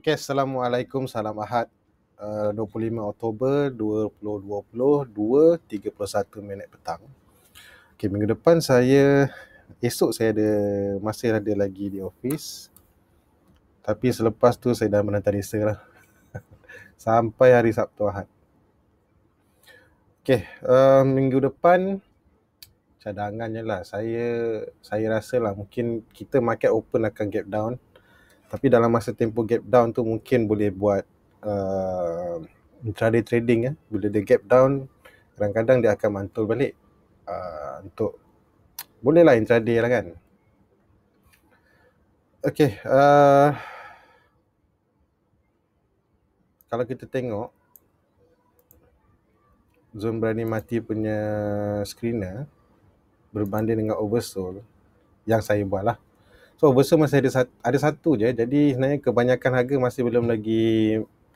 Okay, Assalamualaikum, salam ahad uh, 25 Oktober 2020, 2.31 minit petang Okay, minggu depan saya, esok saya ada, masih ada lagi di office Tapi selepas tu saya dah menantang desa lah Sampai hari Sabtu Ahad Okay, uh, minggu depan cadangannya lah saya saya rasa lah mungkin kita market open akan gap down tapi dalam masa tempo gap down tu mungkin boleh buat uh, intraday trading ya bila dia gap down kadang-kadang dia akan mantul balik uh, untuk bolehlah intraday lah kan okey uh, kalau kita tengok Zoom berani mati punya screener berbanding dengan oversold yang saya buat lah So versa masih ada satu, ada satu je. Jadi sebenarnya kebanyakan harga masih belum lagi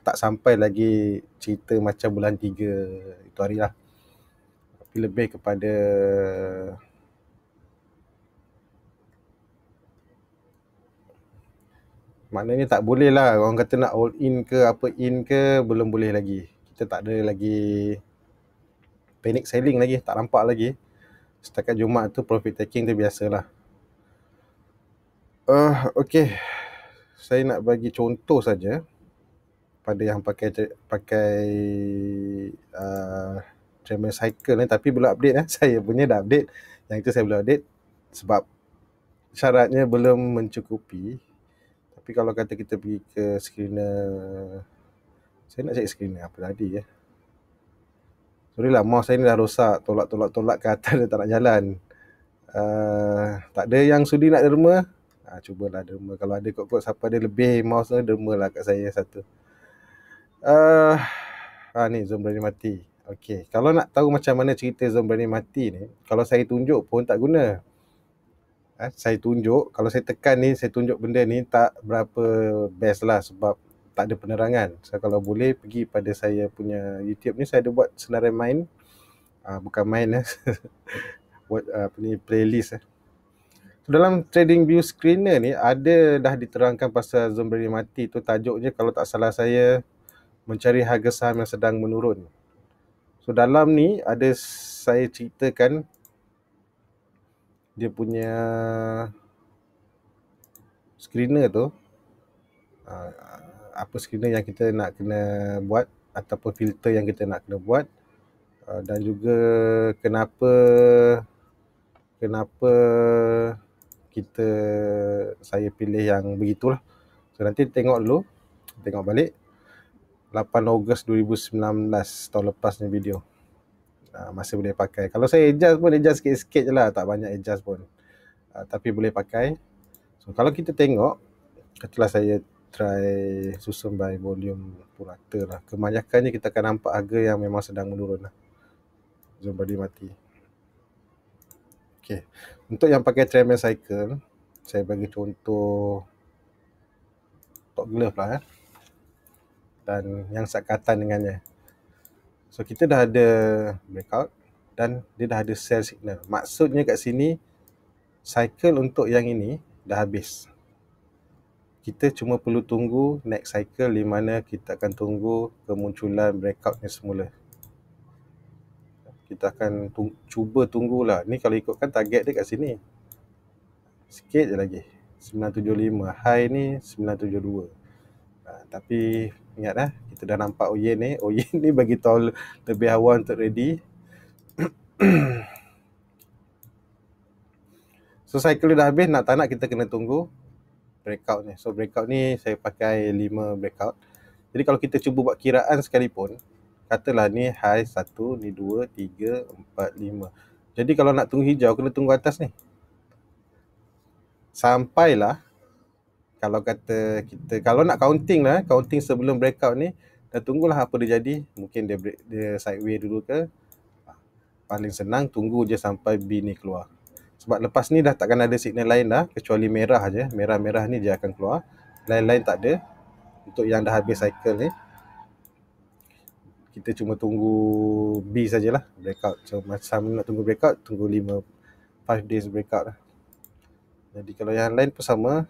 tak sampai lagi cerita macam bulan tiga itu hari lah. Tapi lebih kepada Maknanya tak boleh lah orang kata nak all in ke apa in ke belum boleh lagi. Kita tak ada lagi panic selling lagi, tak nampak lagi. Setakat Jumaat tu profit taking tu biasalah. Uh, ah, okay, saya nak bagi contoh saja pada yang pakai pakai uh, Tremor Cycle ni tapi belum update eh. Saya punya dah update. Yang itu saya belum update sebab syaratnya belum mencukupi. Tapi kalau kata kita pergi ke screener saya nak cek screener apa tadi ya. Eh. Sorry lah mouse saya ni dah rosak. Tolak-tolak-tolak ke atas dia tak nak jalan. Uh, tak ada yang sudi nak derma ha, cubalah derma kalau ada kot-kot siapa dia lebih mouse tu lah kat saya satu ah uh, ha, ni zoom berani mati Okay, kalau nak tahu macam mana cerita zombie ni mati ni, kalau saya tunjuk pun tak guna. Ha, saya tunjuk, kalau saya tekan ni, saya tunjuk benda ni tak berapa best lah sebab tak ada penerangan. So, kalau boleh pergi pada saya punya YouTube ni, saya ada buat senarai main. Uh, bukan main lah. buat uh, apa ni, playlist lah. Eh dalam trading view screener ni ada dah diterangkan pasal zombie mati tu tajuknya kalau tak salah saya mencari harga saham yang sedang menurun. So dalam ni ada saya ceritakan dia punya screener tu ah, apa screener yang kita nak kena buat ataupun filter yang kita nak kena buat ah, dan juga kenapa kenapa kita saya pilih yang begitulah. So nanti tengok dulu, tengok balik 8 Ogos 2019 tahun lepas ni video. Ha, ah, masih boleh pakai. Kalau saya adjust pun adjust sikit-sikit je lah. Tak banyak adjust pun. Ha, tapi boleh pakai. So kalau kita tengok. setelah saya try susun by volume purata lah. Kebanyakannya kita akan nampak harga yang memang sedang menurun lah. Zoom body mati. Okay. Untuk yang pakai treadmill cycle, saya bagi contoh top glove lah eh. Dan yang sekatan dengannya. So kita dah ada breakout dan dia dah ada sell signal. Maksudnya kat sini cycle untuk yang ini dah habis. Kita cuma perlu tunggu next cycle di mana kita akan tunggu kemunculan breakoutnya semula kita akan tung- cuba tunggulah. Ni kalau ikutkan target dia kat sini. Sikit je lagi. 975. High ni 972. Uh, ha, tapi ingat lah. Kita dah nampak OY ni. OY ni bagi tahu lebih awal untuk ready. so cycle dah habis. Nak tak nak kita kena tunggu breakout ni. So breakout ni saya pakai 5 breakout. Jadi kalau kita cuba buat kiraan sekalipun, katalah ni high 1 ni 2 3 4 5 jadi kalau nak tunggu hijau kena tunggu atas ni sampailah kalau kata kita kalau nak counting lah counting sebelum breakout ni dah tunggulah apa dia jadi mungkin dia break, dia sideways dulu ke paling senang tunggu je sampai B ni keluar sebab lepas ni dah takkan ada signal lain dah kecuali merah aje merah-merah ni dia akan keluar lain-lain tak ada untuk yang dah habis cycle ni eh kita cuma tunggu B sajalah breakout. So macam nak tunggu breakout tunggu 5 5 days breakout lah. Jadi kalau yang lain pun sama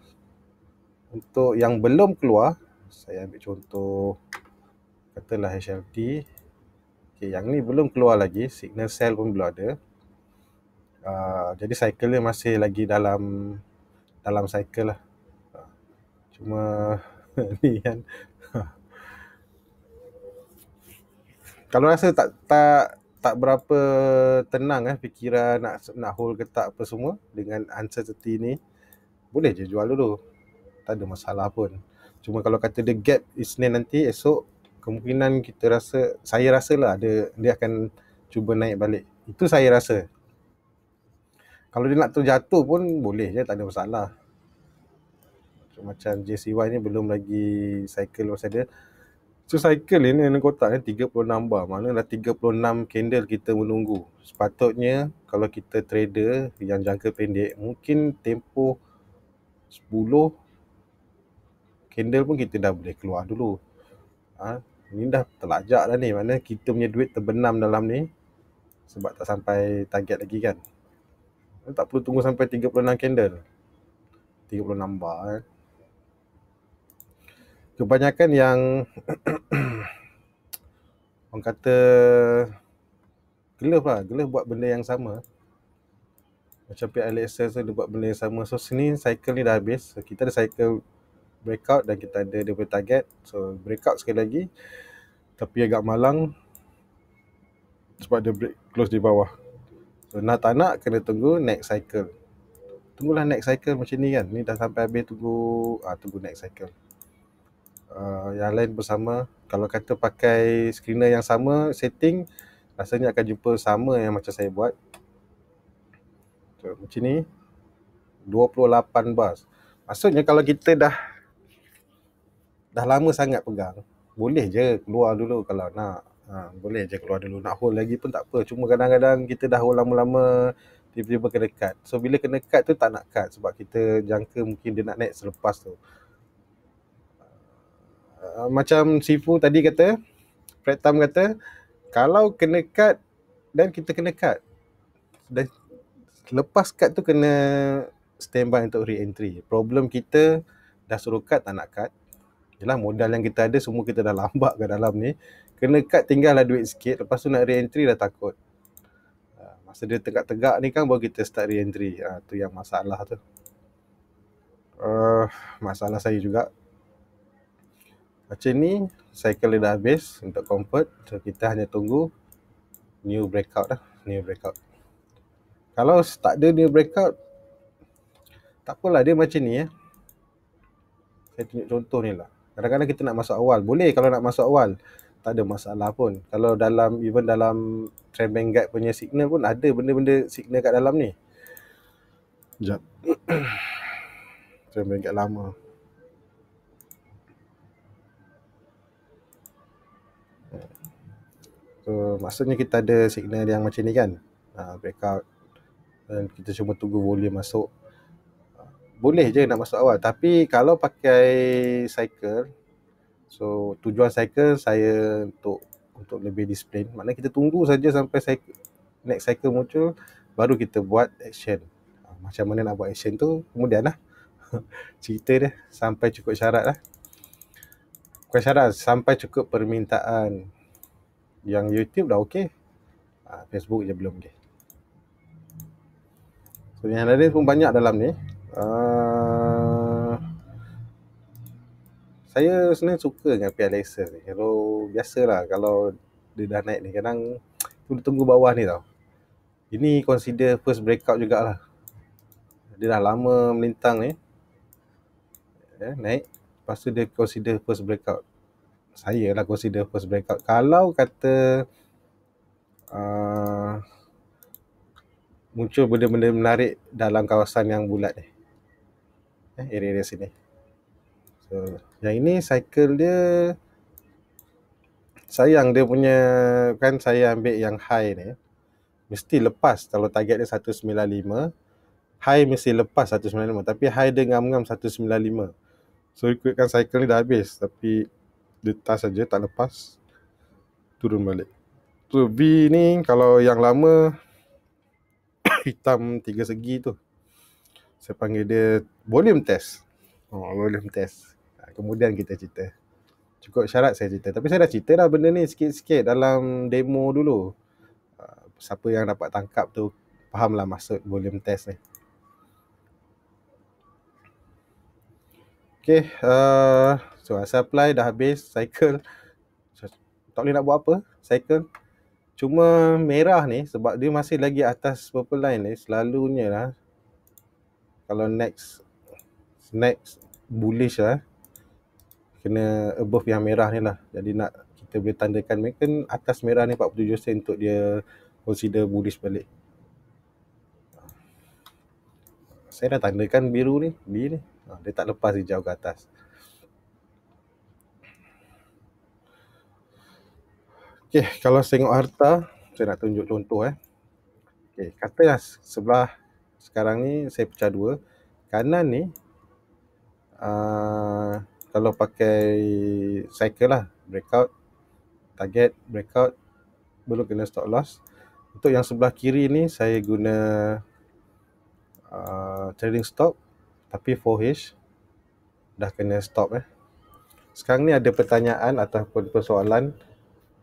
untuk yang belum keluar saya ambil contoh katalah HLT okay, yang ni belum keluar lagi signal sell pun belum ada uh, jadi cycle dia masih lagi dalam dalam cycle lah ah, cuma ni kan kalau rasa tak tak tak berapa tenang eh fikiran nak nak hold ke tak apa semua dengan uncertainty ni boleh je jual dulu tak ada masalah pun cuma kalau kata the gap is ni nanti esok kemungkinan kita rasa saya rasalah ada dia akan cuba naik balik itu saya rasa kalau dia nak terjatuh pun boleh je tak ada masalah macam JCY ni belum lagi cycle masa dia So cycle ni dengan kotak ni kan, 36 bar. Mana dah 36 candle kita menunggu. Sepatutnya kalau kita trader yang jangka pendek mungkin tempoh 10 candle pun kita dah boleh keluar dulu. Ha? Ni dah terlajak dah ni. Mana kita punya duit terbenam dalam ni sebab tak sampai target lagi kan. Tak perlu tunggu sampai 36 candle. 36 bar eh kebanyakan yang orang kata gelah lah, gelah buat benda yang sama macam pihak LXS tu dia buat benda yang sama so sini cycle ni dah habis so, kita ada cycle breakout dan kita ada dia punya target so breakout sekali lagi tapi agak malang sebab dia break close di bawah so nak tak nak kena tunggu next cycle tunggulah next cycle macam ni kan ni dah sampai habis tunggu ah tunggu next cycle uh, yang lain bersama kalau kata pakai screener yang sama setting rasanya akan jumpa sama yang macam saya buat so, macam ni 28 bars. maksudnya kalau kita dah dah lama sangat pegang boleh je keluar dulu kalau nak ha, boleh je keluar dulu nak hold lagi pun tak apa cuma kadang-kadang kita dah hold lama-lama tiba-tiba kena cut so bila kena cut tu tak nak cut sebab kita jangka mungkin dia nak naik selepas tu Ah, macam Sifu tadi kata, Pratam kata, kalau kena cut dan kita kena cut. Dan lepas cut tu kena standby untuk re-entry. Problem kita dah suruh cut tak nak cut. Yalah modal yang kita ada semua kita dah lambat ke dalam ni. Kena cut tinggallah duit sikit. Lepas tu nak re-entry dah takut. Ah, masa dia tegak-tegak ni kan baru kita start re-entry. Ha, yang masalah tu. Uh, masalah saya juga macam ni cycle dia dah habis untuk convert so kita hanya tunggu new breakout lah new breakout kalau tak ada new breakout tak apalah dia macam ni ya saya tunjuk contoh ni lah kadang-kadang kita nak masuk awal boleh kalau nak masuk awal tak ada masalah pun kalau dalam even dalam trend bank guide punya signal pun ada benda-benda signal kat dalam ni sekejap trend bank guide lama So, maksudnya kita ada signal yang macam ni kan. Uh, ha, breakout. Dan kita cuma tunggu volume masuk. Ha, boleh je nak masuk awal. Tapi kalau pakai cycle. So tujuan cycle saya untuk untuk lebih disiplin. Maknanya kita tunggu saja sampai cycle, next cycle muncul. Baru kita buat action. Uh, macam mana nak buat action tu. Kemudian lah. Cerita dia sampai cukup syarat lah. Bukan syarat. Sampai cukup permintaan yang YouTube dah okey. Ha, Facebook je belum okey. So yang lain pun banyak dalam ni. Uh, saya sebenarnya suka dengan PR Laser ni. Kalau lah, kalau dia dah naik ni kadang tunggu tunggu bawah ni tau. Ini consider first breakout jugalah. Dia dah lama melintang ni. Eh, naik. Lepas tu dia consider first breakout saya lah consider first breakout. Kalau kata uh, muncul benda-benda menarik dalam kawasan yang bulat ni. Eh, area-area sini. So, yang ini cycle dia sayang dia punya kan saya ambil yang high ni. Mesti lepas kalau target dia 195. High mesti lepas 195 tapi high dia ngam-ngam 195. So ikutkan cycle ni dah habis tapi detas saja tak lepas turun balik. So B ni kalau yang lama hitam tiga segi tu saya panggil dia volume test. Oh, volume test. Ha, kemudian kita cerita. Cukup syarat saya cerita. Tapi saya dah cerita dah benda ni sikit-sikit dalam demo dulu. Ha, siapa yang dapat tangkap tu lah maksud volume test ni. Okay, uh, So supply dah habis cycle tak boleh nak buat apa cycle cuma merah ni sebab dia masih lagi atas purple line ni selalunya lah kalau next next bullish lah eh. kena above yang merah ni lah jadi nak kita boleh tandakan mungkin kan atas merah ni 47 sen untuk dia consider bullish balik saya dah tandakan biru ni, B ni. Ah, dia tak lepas hijau ke atas. Okey, kalau saya tengok harta, saya nak tunjuk contoh eh. Okey, katalah sebelah sekarang ni saya pecah dua. Kanan ni uh, kalau pakai cycle lah, breakout, target, breakout, belum kena stop loss. Untuk yang sebelah kiri ni saya guna uh, trading stop tapi 4H dah kena stop eh. Sekarang ni ada pertanyaan ataupun persoalan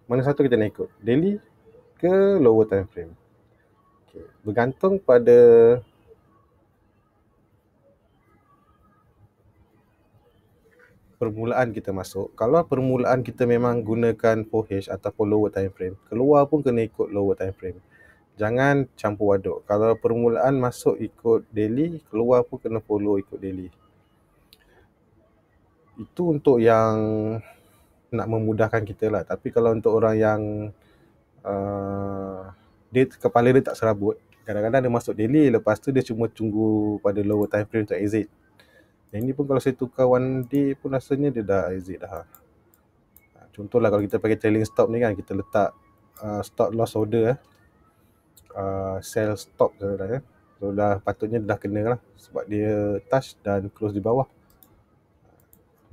mana satu kita nak ikut daily ke lower time frame okay. bergantung pada permulaan kita masuk kalau permulaan kita memang gunakan 4H ataupun lower time frame keluar pun kena ikut lower time frame jangan campur aduk kalau permulaan masuk ikut daily keluar pun kena follow ikut daily itu untuk yang nak memudahkan kita lah tapi kalau untuk orang yang uh, dia kepala dia tak serabut kadang-kadang dia masuk daily lepas tu dia cuma tunggu pada lower time frame untuk exit yang ni pun kalau saya tukar one day pun rasanya dia dah exit dah ha, contohlah kalau kita pakai trailing stop ni kan kita letak uh, stop loss order eh. Uh, sell stop lah, eh. sebenarnya. dah patutnya dah kena lah sebab dia touch dan close di bawah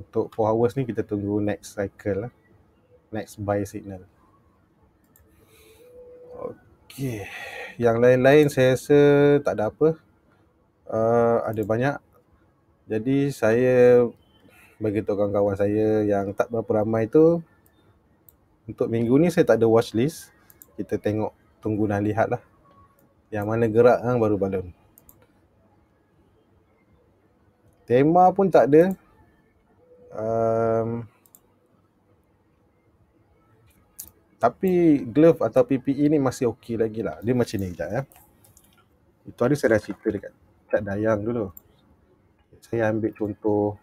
untuk 4 hours ni kita tunggu next cycle lah next buy signal Okay. yang lain-lain saya rasa tak ada apa uh, ada banyak jadi saya beritahu kawan-kawan saya yang tak berapa ramai tu untuk minggu ni saya tak ada watch list kita tengok tunggu dan lihat lah yang mana gerak kan baru balon tema pun tak ada um, tapi glove atau PPE ni masih okey lagi lah. Dia macam ni sekejap ya. Itu hari saya dah cerita dekat chat dayang dulu. Saya ambil contoh.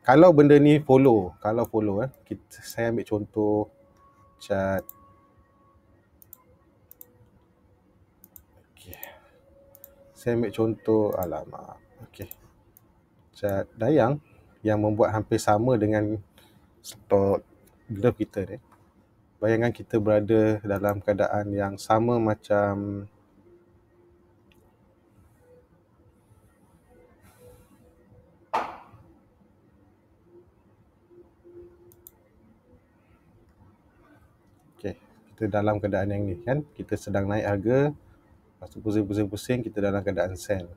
Kalau benda ni follow. Kalau follow eh. Kita, saya ambil contoh chat. Okay. Saya ambil contoh. Alamak. Okey, Chat dayang yang membuat hampir sama dengan stok glove kita ni. Bayangkan kita berada dalam keadaan yang sama macam okay kita dalam keadaan yang ni kan kita sedang naik harga lepas tu pusing-pusing-pusing kita dalam keadaan sell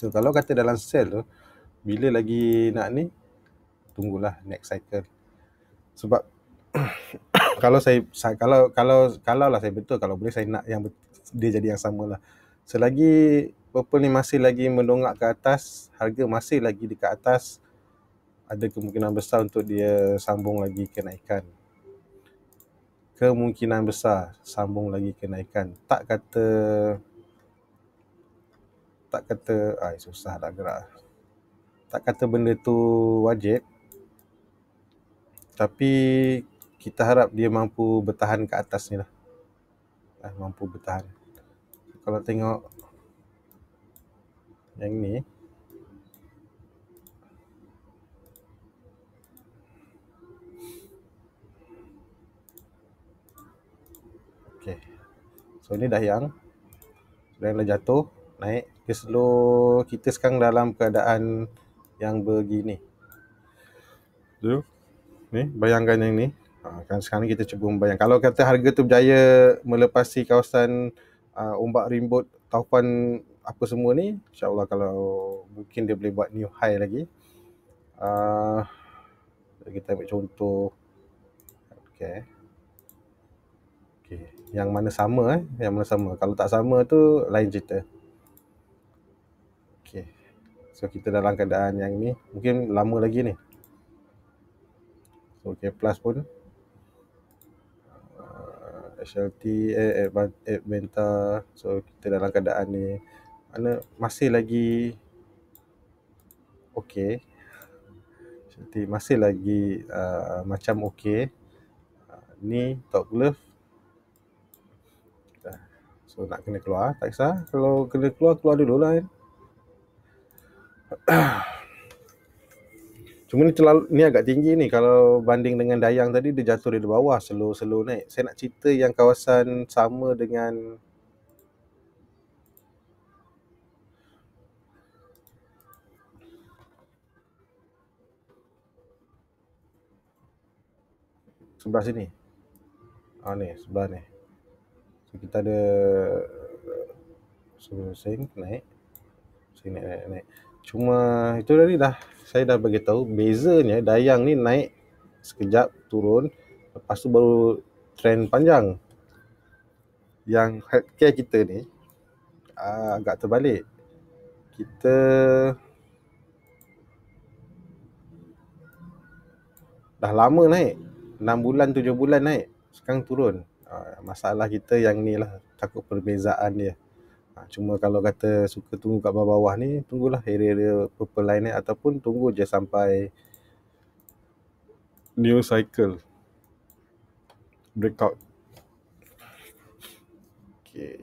so kalau kata dalam sell tu bila lagi nak ni tunggulah next cycle sebab kalau saya, kalau kalau kalau lah saya betul kalau boleh saya nak yang dia jadi yang samalah selagi purple ni masih lagi mendongak ke atas harga masih lagi dekat atas ada kemungkinan besar untuk dia sambung lagi kenaikan kemungkinan besar sambung lagi kenaikan tak kata tak kata ai susah nak gerak tak kata benda tu wajib tapi kita harap dia mampu bertahan ke atas ni lah eh, mampu bertahan kalau tengok yang ni Okay. So ni dah yang Dah yang dah jatuh Naik Dia slow Kita sekarang dalam keadaan yang begini. Tu. Ni bayangkan yang ni. Ha, kan sekarang kita cuba membayang. Kalau kata harga tu berjaya melepasi kawasan uh, ombak rimbut taufan apa semua ni, insyaAllah kalau mungkin dia boleh buat new high lagi. Uh, kita ambil contoh. Okay. Okay. Yang mana sama eh. Yang mana sama. Kalau tak sama tu lain cerita. So kita dalam keadaan yang ni mungkin lama lagi ni. O.K. plus pun HLT uh, eh, Adventa So kita dalam keadaan ni Mana masih lagi O.K. HLT masih lagi uh, Macam O.K. uh, Ni top glove So nak kena keluar Tak kisah Kalau kena keluar Keluar dulu lah eh. Cuma ni terlalu ni agak tinggi ni kalau banding dengan Dayang tadi dia jatuh di bawah slow-slow naik. Saya nak cerita yang kawasan sama dengan sebelah sini. Ah ni, sebelah ni. So, kita ada sebelah sini naik. Sini naik naik. naik cuma itu tadi dah saya dah bagi tahu bezanya dayang ni naik sekejap turun lepas tu baru trend panjang yang healthcare kita ni uh, agak terbalik kita dah lama naik 6 bulan 7 bulan naik sekarang turun uh, masalah kita yang ni lah takut perbezaan dia ha, cuma kalau kata suka tunggu kat bawah-bawah ni tunggulah area-area purple line ni ataupun tunggu je sampai new cycle breakout okey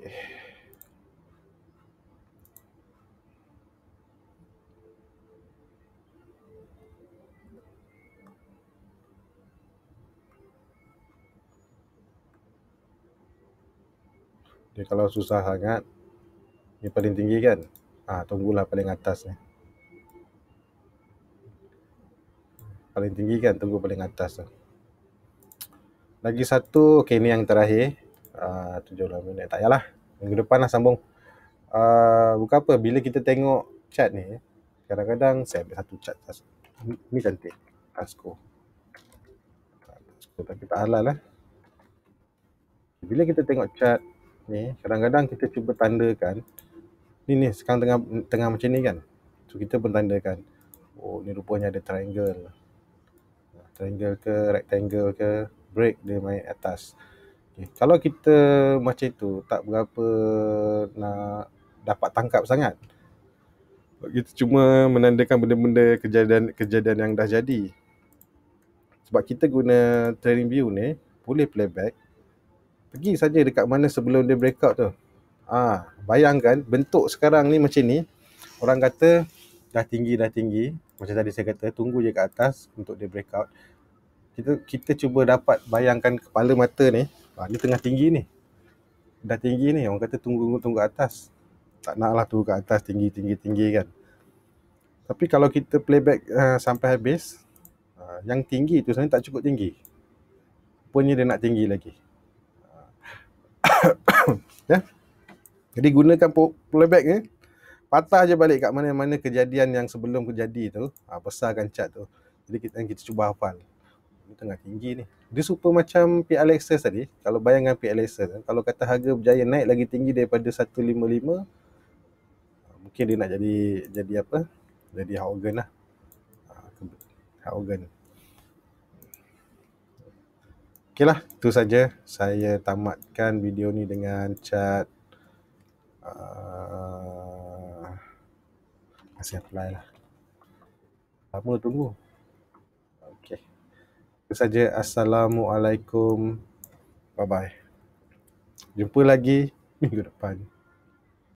Kalau susah sangat yang paling tinggi kan ah ha, tunggulah paling atas ni paling tinggi kan tunggu paling atas tu lagi satu okey ni yang terakhir ah uh, 7 minit tak yalah minggu depan lah sambung uh, buka apa bila kita tengok chat ni kadang-kadang saya ambil satu chat ni cantik Asko, Tasco tapi tak halal lah bila kita tengok chat ni kadang-kadang kita cuba tandakan ni ni sekarang tengah tengah macam ni kan so kita pun tandakan oh ni rupanya ada triangle triangle ke rectangle ke break dia main atas okay. kalau kita macam tu tak berapa nak dapat tangkap sangat kita cuma menandakan benda-benda kejadian-kejadian yang dah jadi sebab kita guna training view ni boleh playback pergi saja dekat mana sebelum dia breakout tu Ah, ha, bayangkan bentuk sekarang ni macam ni. Orang kata dah tinggi dah tinggi. Macam tadi saya kata tunggu je kat atas untuk dia breakout. Kita kita cuba dapat bayangkan kepala mata ni. Ha, dia tengah tinggi ni. Dah tinggi ni. Orang kata tunggu tunggu, tunggu atas. Tak nak lah tunggu ke atas tinggi tinggi tinggi kan. Tapi kalau kita playback uh, sampai habis, uh, yang tinggi tu sebenarnya tak cukup tinggi. Rupanya dia nak tinggi lagi. ya. Yeah? Jadi gunakan playback ni eh. patah je balik kat mana-mana kejadian yang sebelum terjadi tu, ha, besarkan chart tu. Jadi kita kita cuba hafal. Ini tengah tinggi ni. Dia super macam PLXS tadi. Kalau bayangkan PLXS, eh. kalau kata harga berjaya naik lagi tinggi daripada 155, ha, mungkin dia nak jadi jadi apa? Jadi Hogan lah. Ha, Hogan. Okay lah, tu saja. Saya tamatkan video ni dengan cat uh, ah. Masih apply lah Lama tunggu Okey. Itu saja Assalamualaikum Bye bye Jumpa lagi Minggu depan